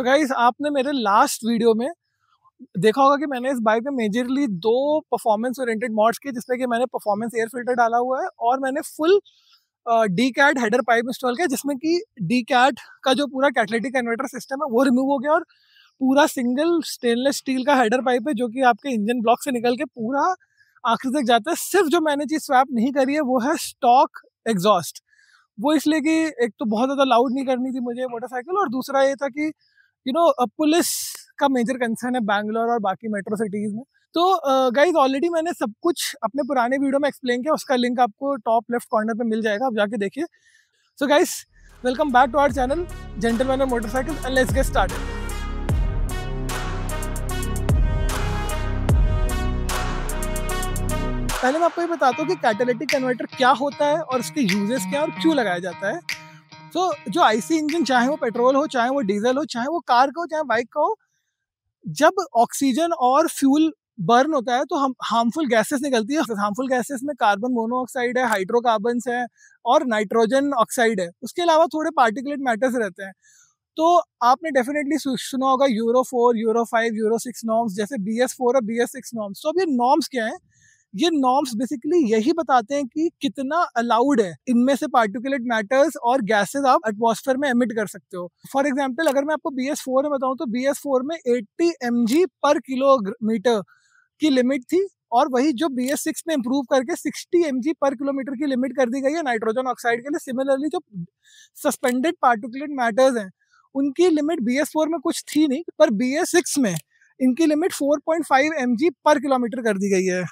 तो so guys आपने मेरे लास्ट वीडियो में देखा होगा कि मैंने इस बाइक में मेजरली दो परफॉर्मेंस ओरिएंटेड मॉड्स किए जिसमें कि मैंने परफॉर्मेंस एयर फिल्टर डाला हुआ है और मैंने full decat header pipe install किया जिसमें कि डी कैट का जो पूरा कैटलेटिक कन्वर्टर सिस्टम है वो रिमूव हो गया और पूरा सिंगल स्टेनलेस स्टील का हेडर पाइप है जो कि आपके इंजन ब्लॉक से निकल के पूरा आखिर तक जाता है सिर्फ जो मैंने चीज़ स्वैप नहीं करी है वो है स्टॉक एग्जॉस्ट वो इसलिए कि एक तो बहुत ज़्यादा लाउड नहीं करनी थी मुझे मोटरसाइकिल और दूसरा ये था कि यू नो पुलिस का मेजर कंसर्न है बैंगलोर और बाकी मेट्रो सिटीज़ में तो गाइज uh, ऑलरेडी मैंने सब कुछ अपने पुराने वीडियो में एक्सप्लेन किया उसका लिंक आपको टॉप लेफ्ट कॉर्नर पे मिल जाएगा आप जाके देखिए so guys welcome back to our channel gentleman motorcycle and let's get start पहले मैं आपको ये बताता हूँ कि कैटेलिटिक कन्वर्टर क्या होता है और उसके यूजेस क्या और क्यों लगाया जाता है सो so, जो आईसी इंजन चाहे वो पेट्रोल हो चाहे वो डीजल हो चाहे वो कार का हो चाहे बाइक का हो जब ऑक्सीजन और फ्यूल बर्न होता है तो हम हार्मफुल गैसेस निकलती है हार्मफुल गैसेस में कार्बन मोनोऑक्साइड है हाइड्रोकार्बन है और नाइट्रोजन ऑक्साइड है उसके अलावा थोड़े पार्टिकुलेट मैटर्स रहते हैं तो आपने डेफिनेटली सुना होगा Euro four Euro five Euro six norms जैसे बी एस फोर और बी एस सिक्स नॉर्म्स तो अब ये नॉर्म्स क्या है ये नॉर्म्स बेसिकली यही बताते हैं कि कितना अलाउड है इनमें से पार्टिकुलेट मैटर्स और गैसेस आप एटमोसफेयर में एमिट कर सकते हो फॉर एग्जाम्पल अगर मैं आपको बी एस फोर में बताऊँ तो बी एस फोर में eighty M G per kilometre की लिमिट थी और वही जो बी एस सिक्स में इंप्रूव करके sixty M G per kilometre की लिमिट कर दी गई है नाइट्रोजन ऑक्साइड के लिए सिमिलरली जो सस्पेंडेड पार्टिकुलेट मैटर्स हैं उनकी लिमिट बी एस फोर में कुछ थी नहीं पर बी एस सिक्स में इनकी limit four point five M G per kilometre कर दी गई है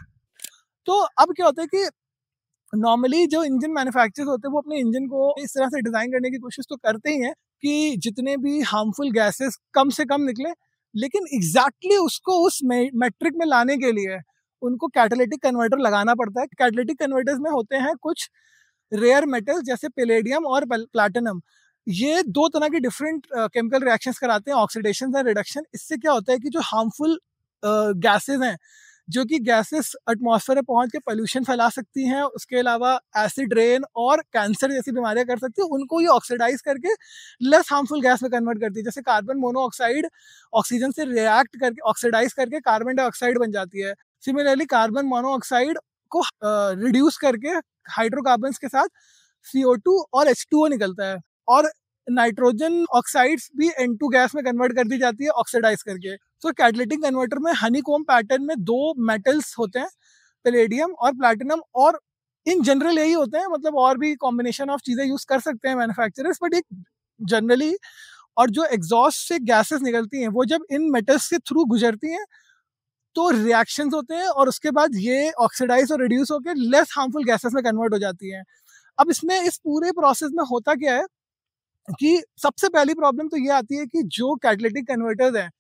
तो अब क्या होता है कि नॉर्मली जो इंजन मैन्युफैक्चर होते हैं वो अपने इंजन को इस तरह से डिज़ाइन करने की कोशिश तो करते ही हैं कि जितने भी हार्मफुल गैसेस कम से कम निकले लेकिन एग्जैक्टली exactly उसको उस मैट्रिक में लाने के लिए उनको कैटलिटिक कन्वर्टर लगाना पड़ता है कैटलिटिक कन्वर्टर्स में होते हैं कुछ रेयर मेटल्स जैसे पेलेडियम और प्लैटिनम ये दो तरह के डिफरेंट केमिकल रिएक्शंस कराते हैं ऑक्सीडेशन एंड रिडक्शन इससे क्या होता है कि जो हार्मफुल गैसेज हैं जो कि गैसेस एटमॉस्फेयर में पहुंच के पोल्यूशन फैला सकती हैं उसके अलावा एसिड रेन और कैंसर जैसी बीमारियां कर सकती हैं उनको ये ऑक्सीडाइज करके लेस हार्मफुल गैस में कन्वर्ट करती है जैसे कार्बन मोनोऑक्साइड ऑक्सीजन से रिएक्ट करके ऑक्सीडाइज करके कार्बन डाइऑक्साइड बन जाती है सिमिलरली कार्बन मोनोऑक्साइड को रिड्यूस करके हाइड्रोकार्बन के साथ सी और एच निकलता है और नाइट्रोजन ऑक्साइड्स भी एन गैस में कन्वर्ट कर दी जाती है ऑक्सीडाइज करके सो कैटलेटिक कन्वर्टर में कोम पैटर्न में दो मेटल्स होते हैं पेलेडियम और प्लैटिनम और इन जनरल यही होते हैं मतलब और भी कॉम्बिनेशन ऑफ चीज़ें यूज़ कर सकते हैं मैन्युफैक्चरर्स बट एक जनरली और जो एग्जॉस्ट से गैसेस निकलती हैं वो जब इन मेटल्स के थ्रू गुजरती हैं तो रिएक्शंस होते हैं और उसके बाद ये ऑक्सीडाइज और रिड्यूस होकर लेस हार्मफुल गैसेस में कन्वर्ट हो जाती हैं अब इसमें इस पूरे प्रोसेस में होता क्या है कि सबसे पहली प्रॉब्लम तो ये आती है कि जो कैटलिटिक कन्वर्टर्स हैं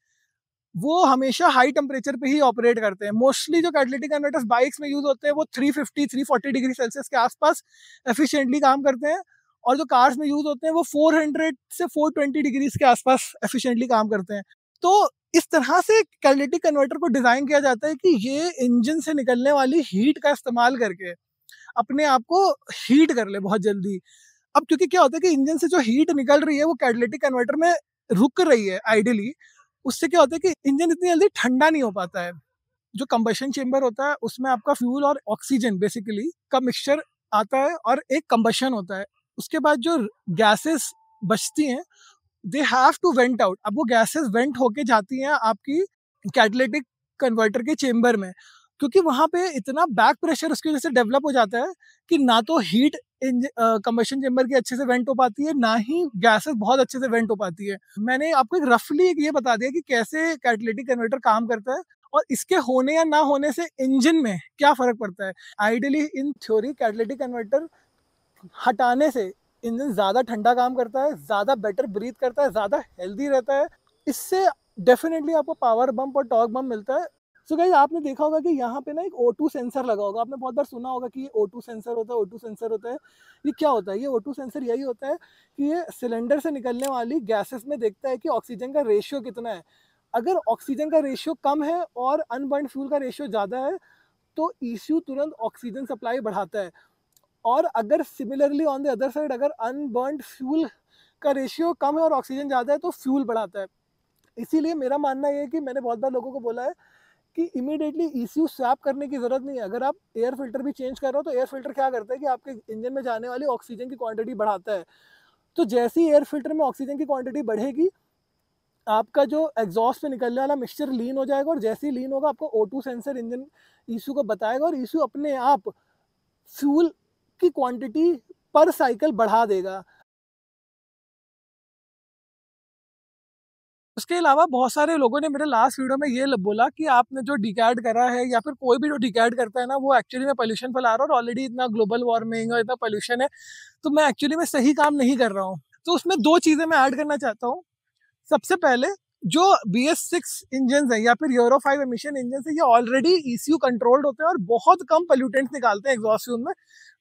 वो हमेशा हाई टेम्परेचर पे ही ऑपरेट करते हैं मोस्टली जो कैटलेटिक कन्वर्टर्स बाइक्स में यूज होते हैं वो 350 340 डिग्री सेल्सियस के आसपास एफिशिएंटली काम करते हैं और जो कार्स में यूज होते हैं वो 400 से 420 डिग्रीज के आसपास एफिशिएंटली काम करते हैं तो इस तरह से कैटलेटिक कन्वर्टर को डिजाइन किया जाता है कि ये इंजन से निकलने वाली हीट का इस्तेमाल करके अपने आप को हीट कर ले बहुत जल्दी अब क्योंकि क्या होता है कि इंजन से जो हीट निकल रही है वो कैटलेटिक कन्वर्टर में रुक रही है आइडियली उससे क्या होता है कि इंजन इतनी जल्दी ठंडा नहीं हो पाता है जो कम्बेशन चेम्बर होता है उसमें आपका फ्यूल और ऑक्सीजन बेसिकली का मिक्सचर आता है और एक कम्बशन होता है उसके बाद जो गैसेस बचती हैं they have to vent out अब वो गैसेस वेंट होके जाती हैं आपकी कैटलेटिक कन्वर्टर के चेम्बर में क्योंकि वहाँ पे इतना बैक प्रेशर उसकी वजह से डेवलप हो जाता है कि ना तो हीट कम्बशन चेम्बर की अच्छे से वेंट हो पाती है ना ही गैसेस बहुत अच्छे से वेंट हो पाती है मैंने आपको एक रफली ये बता दिया कि कैसे कैटलेटिक कन्वर्टर काम करता है और इसके होने या ना होने से इंजन में क्या फ़र्क पड़ता है ideally in theory catalytic converter हटाने से इंजन ज़्यादा ठंडा काम करता है ज़्यादा बेटर ब्रीथ करता है ज़्यादा हेल्दी रहता है इससे डेफिनेटली आपको पावर बम्प और टॉक बम्प मिलता है सो so गाइज आपने देखा होगा कि यहाँ पे ना एक O2 सेंसर लगा होगा आपने बहुत बार सुना होगा कि ये टू सेंसर होता है टू सेंसर होता है ये क्या होता है ये O2 सेंसर यही होता है कि ये सिलेंडर से निकलने वाली गैसेस में देखता है कि ऑक्सीजन का रेशियो कितना है अगर ऑक्सीजन का रेशियो कम है और अनबर्न फ्यूल का रेशियो ज़्यादा है तो ईश्यू e तुरंत ऑक्सीजन सप्लाई बढ़ाता है और अगर similarly on the other side अगर अनबर्न फ्यूल का रेशियो कम है और ऑक्सीजन ज़्यादा है तो फ्यूल बढ़ाता है इसीलिए मेरा मानना ये है कि मैंने बहुत बार लोगों को बोला है कि इमीडिएटली ई सी स्वैप करने की ज़रूरत नहीं है अगर आप एयर फिल्टर भी चेंज कर रहे हो तो एयर फिल्टर क्या करता है कि आपके इंजन में जाने वाली ऑक्सीजन की क्वांटिटी बढ़ाता है तो जैसे ही एयर फिल्टर में ऑक्सीजन की क्वांटिटी बढ़ेगी आपका जो एग्जॉस्ट पे निकलने वाला मिक्सचर लीन हो जाएगा और जैसे ही लीन होगा आपको ओ सेंसर इंजन ईशू को बताएगा और ईशू अपने आप फ्यूल की क्वांटिटी पर साइकिल बढ़ा देगा उसके अलावा बहुत सारे लोगों ने मेरे लास्ट वीडियो में ये बोला कि आपने जो डिकैड करा है या फिर कोई भी जो डिकैड करता है ना वो एक्चुअली में पोल्यूशन फैला रहा है और ऑलरेडी इतना ग्लोबल वार्मिंग और इतना पोल्यूशन है तो मैं एक्चुअली में सही काम नहीं कर रहा हूँ तो उसमें दो चीज़ें मैं ऐड करना चाहता हूँ सबसे पहले जो बी एस सिक्स इंजन है या फिर यूरो फाइव एमिशन इंजन है ये ऑलरेडी ईसीयू कंट्रोल्ड होते हैं और बहुत कम पल्यूटेंट्स निकालते हैं एग्जॉस्ट फ्यूम में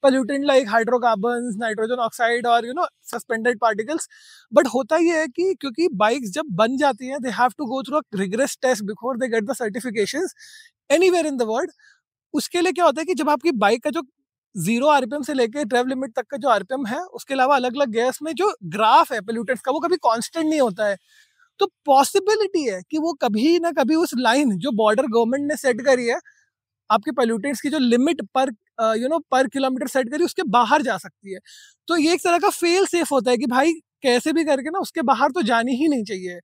pollutant like hydrocarbon nitrogen oxide और you know suspended particles but होता ये है कि क्योंकि बाइक्स जब बन जाती हैं they have to go through rigorous test before they get the certification any in the world उसके लिए क्या होता है कि जब आपकी बाइक का जो जीरो आरपीएम से लेके ट्रेव लिमिट तक का जो आरपीएम है उसके अलावा अलग अलग गैस में जो ग्राफ है पोल्यूटेंट्स का वो कभी कांस्टेंट नहीं होता है तो पॉसिबिलिटी है कि वो कभी ना कभी उस लाइन जो बॉर्डर गवर्नमेंट ने सेट करी है आपके पॉल्यूटेंट्स की जो लिमिट पर you know per kilometre set करी उसके बाहर जा सकती है तो ये एक तरह का फेल सेफ होता है कि भाई कैसे भी करके ना उसके बाहर तो जानी ही नहीं चाहिए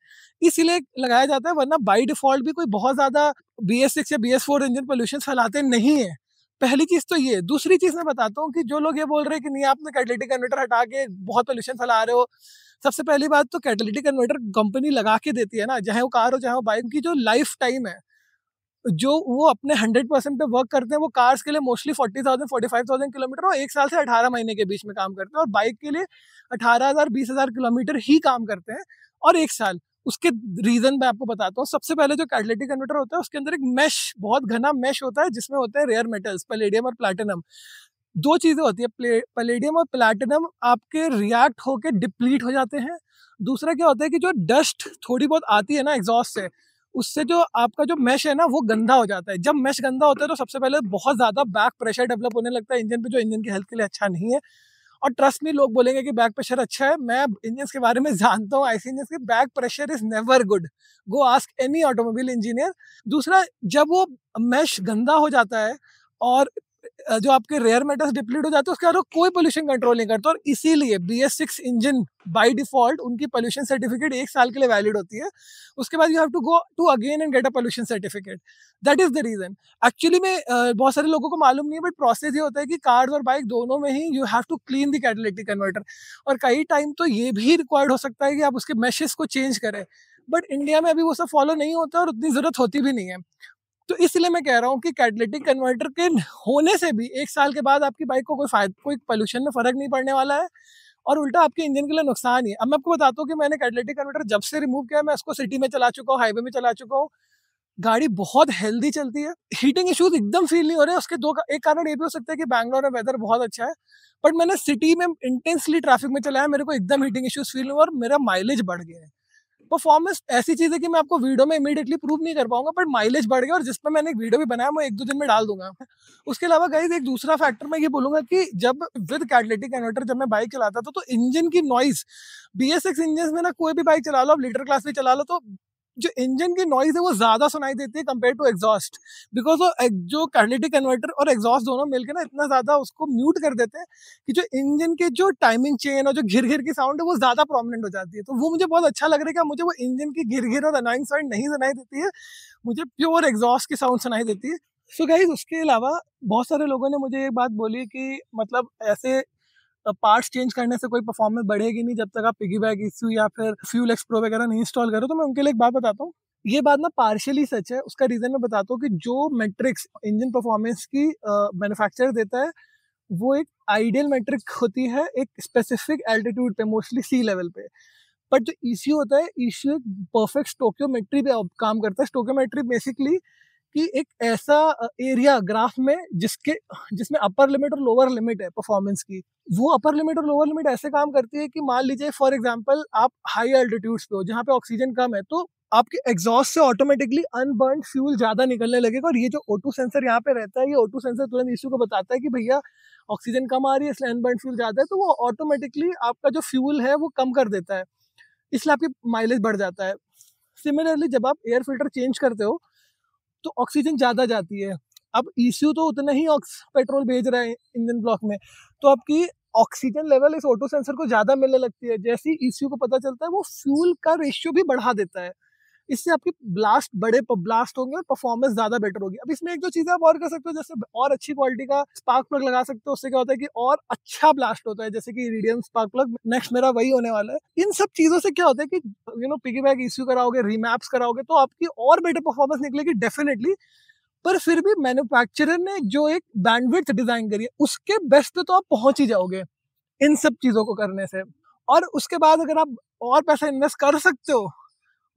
इसीलिए लगाया जाता है वरना बाई डिफॉल्ट भी कोई बहुत ज़्यादा बी एस सिक्स या B S four engine pollution फैलाते नहीं है पहली चीज तो ये दूसरी चीज मैं बताता हूँ कि जो लोग ये बोल रहे हैं कि नहीं आपने कैटलिटिक कन्वर्टर हटा के बहुत पोल्यूशन फैला रहे हो सबसे पहली बात तो कैटलिटिक कन्वर्टर कंपनी लगा के देती है ना चाहे वो कार हो चाहे वो बाइक की जो लाइफ टाइम है जो वो अपने हंड्रेड परसेंट पे वर्क करते हैं वो कार्स के लिए mostly forty thousand forty five thousand kilometre और एक साल से अठारह महीने के बीच में काम करते हैं और बाइक के लिए अठारह हज़ार बीस हज़ार किलोमीटर ही काम करते हैं और एक साल उसके रीजन मैं आपको बताता हूँ सबसे पहले जो कैटलेटिक कन्वर्टर होता है उसके अंदर एक मैश बहुत घना मैश होता है जिसमें होते हैं रेयर मेटल्स पलेडियम और प्लैटिनम दो चीज़ें होती है पलेडियम और प्लैटिनम आपके रिएक्ट होकर डिप्लीट हो जाते हैं दूसरा क्या होता है कि जो डस्ट थोड़ी बहुत आती है ना एग्जॉस्ट से उससे जो आपका जो मैश है ना वो गंदा हो जाता है जब मैश गंदा होता है तो सबसे पहले बहुत ज़्यादा बैक प्रेशर डेवलप होने लगता है इंजन पे जो इंजन की हेल्थ के लिए अच्छा नहीं है और ट्रस्ट में लोग बोलेंगे कि बैक प्रेशर अच्छा है मैं इंजन के बारे में जानता हूँ आईसी इंजन के back pressure is never good go ask any automobile engineer दूसरा जब वो मैश गंदा हो जाता है और जो आपके रेयर मेटल्स डिप्लीट हो जाते हैं उसके बाद कोई पोल्यूशन कंट्रोल नहीं करता और इसीलिए B S six engine by default उनकी पोल्यूशन सर्टिफिकेट एक साल के लिए वैलिड होती है उसके बाद you have to go to again and get a pollution certificate that is the reason actually में बहुत सारे लोगों को मालूम नहीं है बट प्रोसेस ये होता है कि कार्स और बाइक दोनों में ही you have to clean the catalytic converter और कई टाइम तो ये भी रिक्वायर्ड हो सकता है कि आप उसके मैशेस को चेंज करें बट इंडिया में अभी वो सब फॉलो नहीं होता और उतनी ज़रूरत होती भी नहीं है तो इसलिए मैं कह रहा हूँ कि कैटलेटिक कन्वर्टर के होने से भी एक साल के बाद आपकी बाइक को कोई फायदा कोई पोल्यूशन में फ़र्क नहीं पड़ने वाला है और उल्टा आपके इंजन के लिए नुकसान ही है अब मैं आपको बताता हूँ कि मैंने कैटलेटिक कन्वर्टर जब से रिमूव किया मैं उसको सिटी में चला चुका हूँ हाईवे में चला चुका हूँ गाड़ी बहुत हेल्दी चलती है हीटिंग इशूज एकदम फील नहीं हो रहे उसके दो एक कारण ये भी हो सकता है कि बैंगलोर में वेदर बहुत अच्छा है बट मैंने सिटी में इंटेंसली ट्रैफिक में चलाया मेरे को एकदम हीटिंग इशूज फील हुआ और मेरा माइलेज बढ़ गया है परफॉर्मेंस ऐसी चीज है कि मैं आपको वीडियो में इमीडिएटली प्रूव नहीं कर पाऊंगा बट माइलेज बढ़ गया और पर मैंने एक वीडियो भी बनाया मैं एक दो दिन में डाल दूंगा उसके अलावा गई एक दूसरा फैक्टर मैं ये बोलूंगा कि जब विद कैटलेटिक कन्वर्टर जब मैं बाइक चलाता था तो इंजन की नॉइज बी एस इंजन में ना कोई भी बाइक चला लो आप लीटर क्लास भी चला लो तो जो इंजन की नॉइज है वो ज्यादा सुनाई देती है कंपेयर टू एग्जॉस्ट बिकॉज वो जो कैटलिटिक कन्वर्टर और एग्जॉस्ट दोनों मिलकर ना इतना ज्यादा उसको म्यूट कर देते हैं कि जो इंजन के जो टाइमिंग चेन और जो घिर घिर की साउंड है वो ज्यादा प्रोमिनेंट हो जाती है तो वो मुझे बहुत अच्छा लग रहा है क्या मुझे वो इंजन की घिर घिर और अनाइंग साउंड नहीं सुनाई देती है मुझे प्योर एग्जॉस्ट की साउंड सुनाई देती है सो so गाइज उसके अलावा बहुत सारे लोगों ने मुझे एक बात बोली कि मतलब ऐसे पार्ट्स तो चेंज करने से कोई परफॉर्मेंस बढ़ेगी नहीं जब तक आप पिगी बैग इश्यू या फिर फ्यूल एक्सप्रो वगैरह नहीं इंस्टॉल करो तो मैं उनके लिए एक बात बताता हूँ ये बात ना पार्शियली सच है उसका रीजन मैं बताता हूँ कि जो मैट्रिक्स इंजन परफॉर्मेंस की uh, देता है वो एक आइडियल मैट्रिक होती है एक स्पेसिफिक एल्टीट्यूड पे मोस्टली सी लेवल पे बट जो ई होता है ई एक परफेक्ट स्टोक्योमेट्री पे काम करता है स्टोक्योमेट्री बेसिकली कि एक ऐसा एरिया ग्राफ में जिसके जिसमें अपर लिमिट और लोअर लिमिट है परफॉर्मेंस की वो अपर लिमिट और लोअर लिमिट ऐसे काम करती है कि मान लीजिए फॉर एग्जाम्पल आप हाई एल्टीट्यूड्स पे हो जहाँ पे ऑक्सीजन कम है तो आपके एग्जॉस्ट से ऑटोमेटिकली अनबर्न फ्यूल ज्यादा निकलने लगेगा और ये जो ओटू सेंसर यहाँ पे रहता है ये ओटू सेंसर तुरंत इशू को बताता है कि भैया ऑक्सीजन कम आ रही है इसलिए अनबर्न फ्यूल ज्यादा है तो वो ऑटोमेटिकली आपका जो फ्यूल है वो कम कर देता है इसलिए आपकी माइलेज बढ़ जाता है सिमिलरली जब आप एयर फिल्टर चेंज करते हो तो ऑक्सीजन ज़्यादा जाती है अब ई तो उतना ही पेट्रोल भेज रहा है इंजन ब्लॉक में तो आपकी ऑक्सीजन लेवल इस ऑटो सेंसर को ज़्यादा मिलने लगती है जैसे ही ईसीयू को पता चलता है वो फ्यूल का रेशियो भी बढ़ा देता है इससे आपकी ब्लास्ट बड़े ब्लास्ट होंगे और परफॉर्मेंस ज्यादा बेटर होगी अब इसमें एक दो चीजें आप और कर सकते हो जैसे और अच्छी क्वालिटी का स्पार्क प्लग लगा सकते हो उससे क्या होता है कि और अच्छा ब्लास्ट होता है जैसे कि रीडियम स्पार्क प्लग नेक्स्ट मेरा वही होने वाला है इन सब चीजों से क्या होता है कि you know piggyback issue कराओगे रीमैप्स कराओगे तो आपकी और बेटर परफॉर्मेंस निकलेगी डेफिनेटली पर फिर भी मैन्युफैक्चरर ने जो एक बैंडविड्थ डिजाइन करी है उसके बेस्ट पे तो आप पहुंच ही जाओगे इन सब चीजों को करने से और उसके बाद अगर आप और पैसा इन्वेस्ट कर सकते हो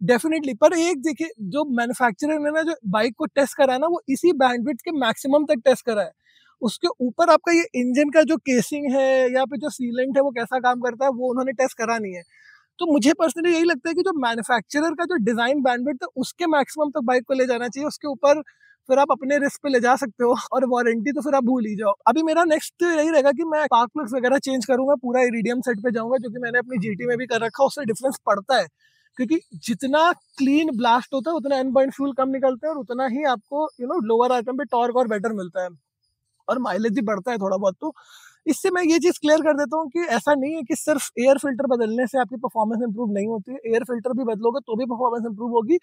डेफिनेटली पर एक देखिए जो मैन्युफैक्चरर ने ना जो बाइक को टेस्ट करा ना वो इसी बैंडविड्थ के मैक्सिमम तक टेस्ट करा है उसके ऊपर आपका ये इंजन का जो केसिंग है या फिर जो सीलेंट है वो कैसा काम करता है वो उन्होंने टेस्ट करा नहीं है तो मुझे पर्सनली यही लगता है कि जो मैन्युफैक्चरर का जो डिज़ाइन बैंडविड है उसके मैक्सिमम तक बाइक को ले जाना चाहिए उसके ऊपर फिर आप अपने रिस्क पे ले जा सकते हो और वारंटी तो फिर आप भूल ही जाओ अभी मेरा नेक्स्ट तो यही रहेगा कि मैं पार्क वगैरह चेंज करूंगा पूरा इरिडियम सेट पे जाऊंगा जो कि मैंने अपनी जीटी में भी कर रखा उससे डिफरेंस पड़ता है क्योंकि जितना क्लीन ब्लास्ट होता है उतना एन फ्यूल कम निकलता है और उतना ही आपको यू नो लोअर आइटम पे टॉर्क और बेटर मिलता है और माइलेज भी बढ़ता है थोड़ा बहुत तो इससे मैं ये चीज़ क्लियर कर देता हूँ कि ऐसा नहीं है कि सिर्फ एयर फिल्टर बदलने से आपकी परफॉर्मेंस इंप्रूव नहीं होती है एयर फिल्टर भी बदलोगे तो भी परफॉर्मेंस इंप्रूव होगी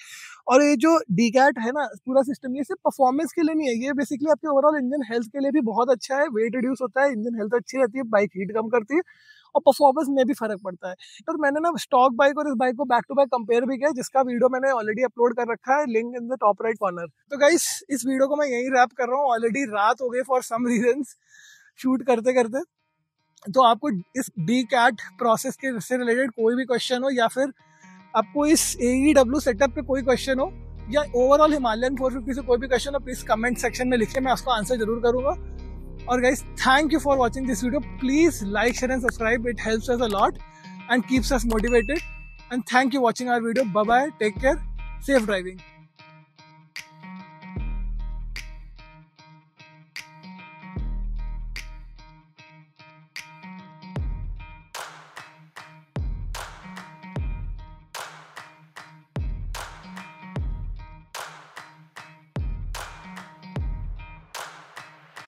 और ये जो डी है ना पूरा सिस्टम ये सिर्फ परफॉर्मेंस के लिए नहीं है ये बेसिकली आपके ओवरऑल इंजन हेल्थ के लिए भी बहुत अच्छा है वेट रिड्यूस होता है इंजन हेल्थ अच्छी रहती है बाइक हीट कम करती है और परफॉर्मेंस में भी फर्क पड़ता है तो मैंने ना स्टॉक बाइक और इस बाइक को बैक टू बैक कंपेयर भी किया जिसका वीडियो मैंने ऑलरेडी अपलोड कर रखा है link in the top right corner तो गाइस इस वीडियो को मैं यही रैप कर रहा हूँ ऑलरेडी रात हो गई फॉर सम रीजंस शूट करते करते तो आपको इस बी कैट प्रोसेस के से रिलेटेड कोई भी क्वेश्चन हो या फिर आपको इस ए डब्ल्यू सेटअप पे कोई क्वेश्चन हो या ओवरऑल हिमालयन फोर फिफ्टी से कोई भी क्वेश्चन हो प्लीज़ कमेंट सेक्शन में लिखे मैं उसको आंसर जरूर करूँगा और guys thank you for watching this video please like share and subscribe it helps us a lot and keeps us motivated and thank you watching our video bye take care safe driving